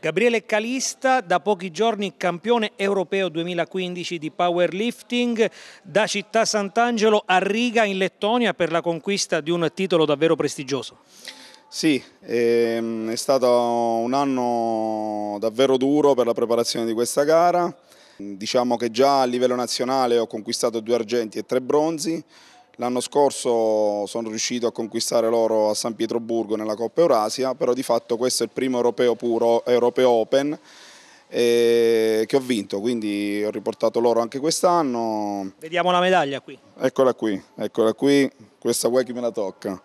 Gabriele Calista, da pochi giorni campione europeo 2015 di powerlifting, da città Sant'Angelo a Riga in Lettonia per la conquista di un titolo davvero prestigioso. Sì, ehm, è stato un anno davvero duro per la preparazione di questa gara. Diciamo che già a livello nazionale ho conquistato due argenti e tre bronzi, L'anno scorso sono riuscito a conquistare l'oro a San Pietroburgo nella Coppa Eurasia, però di fatto questo è il primo europeo puro, europeo open eh, che ho vinto, quindi ho riportato l'oro anche quest'anno. Vediamo la medaglia qui. Eccola qui, eccola qui, questa vuoi che me la tocca.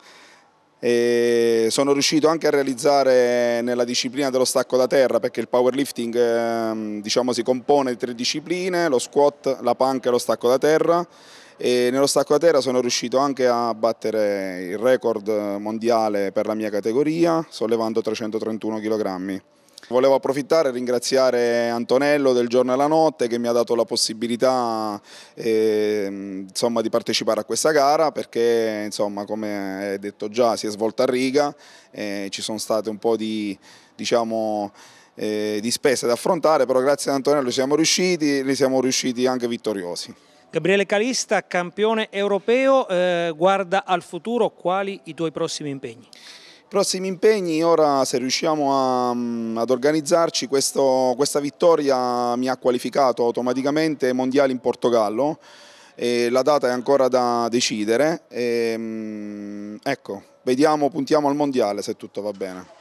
E sono riuscito anche a realizzare nella disciplina dello stacco da terra perché il powerlifting ehm, diciamo, si compone di tre discipline, lo squat, la panca e lo stacco da terra e nello stacco da terra sono riuscito anche a battere il record mondiale per la mia categoria sollevando 331 kg. Volevo approfittare e ringraziare Antonello del Giorno e la Notte che mi ha dato la possibilità eh, insomma, di partecipare a questa gara perché insomma, come detto già si è svolta a riga, eh, ci sono state un po' di, diciamo, eh, di spese da affrontare, però grazie ad Antonello siamo riusciti e siamo riusciti anche vittoriosi. Gabriele Calista, campione europeo, eh, guarda al futuro, quali i tuoi prossimi impegni? Prossimi impegni, ora se riusciamo a, mm, ad organizzarci, questo, questa vittoria mi ha qualificato automaticamente ai mondiali in Portogallo, la data è ancora da decidere, e, ehm, ecco, vediamo, puntiamo al mondiale se tutto va bene.